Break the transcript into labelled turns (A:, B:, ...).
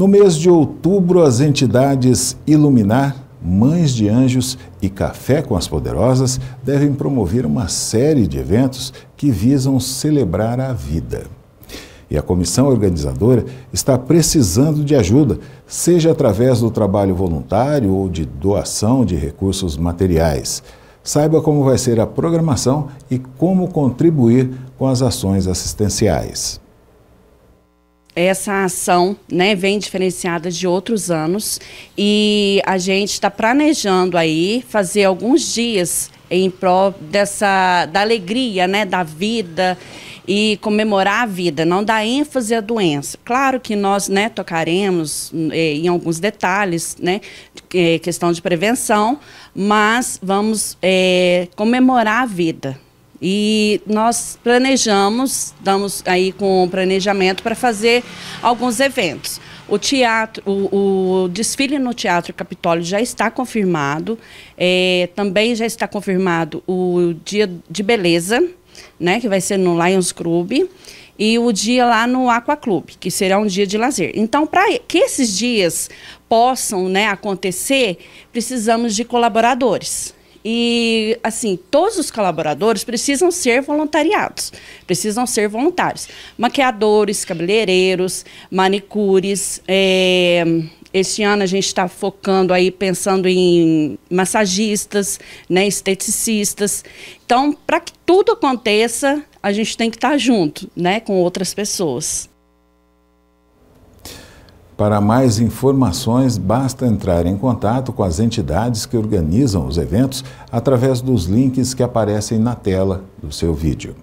A: No mês de outubro, as entidades Iluminar, Mães de Anjos e Café com as Poderosas devem promover uma série de eventos que visam celebrar a vida. E a comissão organizadora está precisando de ajuda, seja através do trabalho voluntário ou de doação de recursos materiais. Saiba como vai ser a programação e como contribuir com as ações assistenciais
B: essa ação né, vem diferenciada de outros anos e a gente está planejando aí fazer alguns dias em prol dessa da alegria, né, da vida e comemorar a vida, não dar ênfase à doença. Claro que nós, né, tocaremos eh, em alguns detalhes, né, eh, questão de prevenção, mas vamos eh, comemorar a vida, e nós planejamos, estamos aí com planejamento para fazer alguns eventos. O teatro, o, o, desfile no Teatro Capitólio já está confirmado. É, também já está confirmado o dia de beleza, né, que vai ser no Lions Club, e o dia lá no Aqua Club, que será um dia de lazer. Então, para que esses dias possam né, acontecer, precisamos de colaboradores. E, assim, todos os colaboradores precisam ser voluntariados, precisam ser voluntários. Maquiadores, cabeleireiros, manicures. É, eh, este ano a gente está focando aí, pensando em massagistas, né, esteticistas. Então, para que tudo aconteça, a gente tem que estar tá junto né, com outras pessoas.
A: Para mais informações, basta entrar em contato com as entidades que organizam os eventos através dos links que aparecem na tela do seu vídeo.